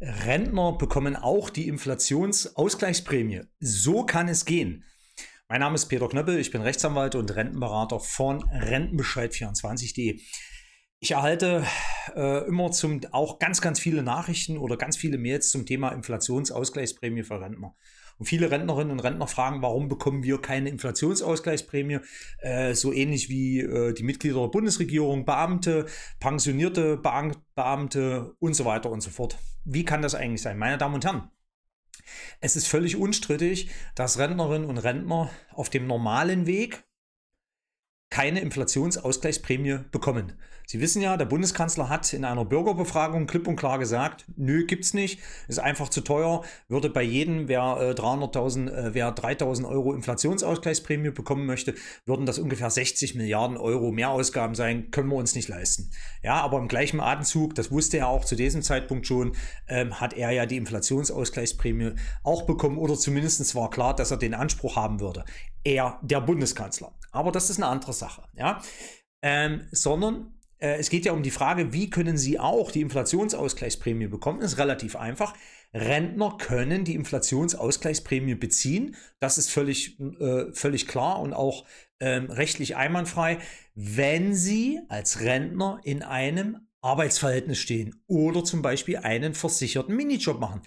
Rentner bekommen auch die Inflationsausgleichsprämie. So kann es gehen. Mein Name ist Peter Knöppel, ich bin Rechtsanwalt und Rentenberater von Rentenbescheid24.de. Ich erhalte äh, immer zum, auch ganz, ganz viele Nachrichten oder ganz viele Mails zum Thema Inflationsausgleichsprämie für Rentner. Und viele Rentnerinnen und Rentner fragen, warum bekommen wir keine Inflationsausgleichsprämie? Äh, so ähnlich wie äh, die Mitglieder der Bundesregierung, Beamte, pensionierte Beam Beamte und so weiter und so fort. Wie kann das eigentlich sein? Meine Damen und Herren, es ist völlig unstrittig, dass Rentnerinnen und Rentner auf dem normalen Weg, keine Inflationsausgleichsprämie bekommen. Sie wissen ja, der Bundeskanzler hat in einer Bürgerbefragung klipp und klar gesagt, nö, gibt's nicht, ist einfach zu teuer, würde bei jedem, wer äh, 300.000, äh, wer 3.000 Euro Inflationsausgleichsprämie bekommen möchte, würden das ungefähr 60 Milliarden Euro Mehrausgaben sein, können wir uns nicht leisten. Ja, aber im gleichen Atemzug, das wusste er auch zu diesem Zeitpunkt schon, ähm, hat er ja die Inflationsausgleichsprämie auch bekommen oder zumindest war klar, dass er den Anspruch haben würde er der Bundeskanzler. Aber das ist eine andere Sache, ja? Ähm, sondern äh, es geht ja um die Frage, wie können Sie auch die Inflationsausgleichsprämie bekommen? Das ist relativ einfach. Rentner können die Inflationsausgleichsprämie beziehen. Das ist völlig, äh, völlig klar und auch ähm, rechtlich einwandfrei, wenn Sie als Rentner in einem Arbeitsverhältnis stehen oder zum Beispiel einen versicherten Minijob machen.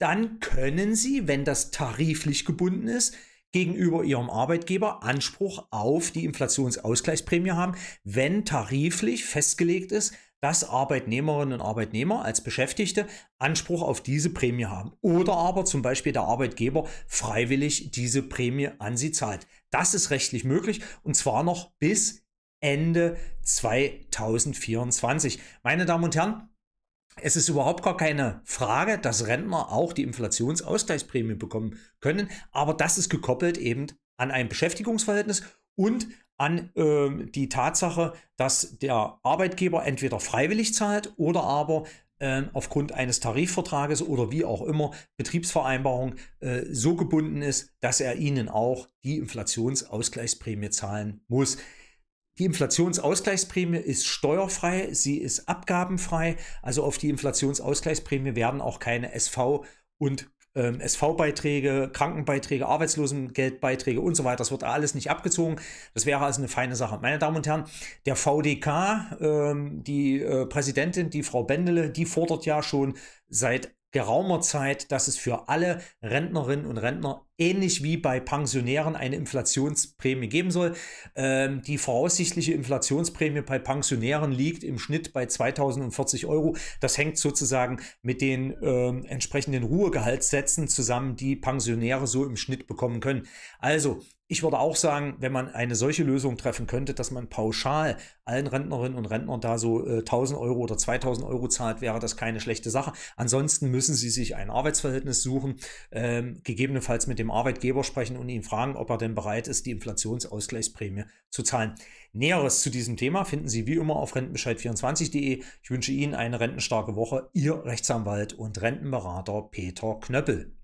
Dann können Sie, wenn das tariflich gebunden ist, gegenüber ihrem Arbeitgeber Anspruch auf die Inflationsausgleichsprämie haben, wenn tariflich festgelegt ist, dass Arbeitnehmerinnen und Arbeitnehmer als Beschäftigte Anspruch auf diese Prämie haben oder aber zum Beispiel der Arbeitgeber freiwillig diese Prämie an sie zahlt. Das ist rechtlich möglich und zwar noch bis Ende 2024. Meine Damen und Herren, es ist überhaupt gar keine Frage, dass Rentner auch die Inflationsausgleichsprämie bekommen können, aber das ist gekoppelt eben an ein Beschäftigungsverhältnis und an äh, die Tatsache, dass der Arbeitgeber entweder freiwillig zahlt oder aber äh, aufgrund eines Tarifvertrages oder wie auch immer Betriebsvereinbarung äh, so gebunden ist, dass er ihnen auch die Inflationsausgleichsprämie zahlen muss. Die Inflationsausgleichsprämie ist steuerfrei, sie ist abgabenfrei, also auf die Inflationsausgleichsprämie werden auch keine SV- und ähm, SV-Beiträge, Krankenbeiträge, Arbeitslosengeldbeiträge und so weiter. Das wird alles nicht abgezogen. Das wäre also eine feine Sache. Meine Damen und Herren, der VDK, ähm, die äh, Präsidentin, die Frau Bendele, die fordert ja schon seit geraumer Zeit, dass es für alle Rentnerinnen und Rentner ähnlich wie bei Pensionären eine Inflationsprämie geben soll. Ähm, die voraussichtliche Inflationsprämie bei Pensionären liegt im Schnitt bei 2040 Euro. Das hängt sozusagen mit den ähm, entsprechenden Ruhegehaltssätzen zusammen, die Pensionäre so im Schnitt bekommen können. Also, ich würde auch sagen, wenn man eine solche Lösung treffen könnte, dass man pauschal allen Rentnerinnen und Rentnern da so äh, 1000 Euro oder 2000 Euro zahlt, wäre das keine schlechte Sache. Ansonsten müssen sie sich ein Arbeitsverhältnis suchen, ähm, gegebenenfalls mit dem Arbeitgeber sprechen und ihn fragen, ob er denn bereit ist, die Inflationsausgleichsprämie zu zahlen. Näheres zu diesem Thema finden Sie wie immer auf rentenbescheid24.de. Ich wünsche Ihnen eine rentenstarke Woche. Ihr Rechtsanwalt und Rentenberater Peter Knöppel.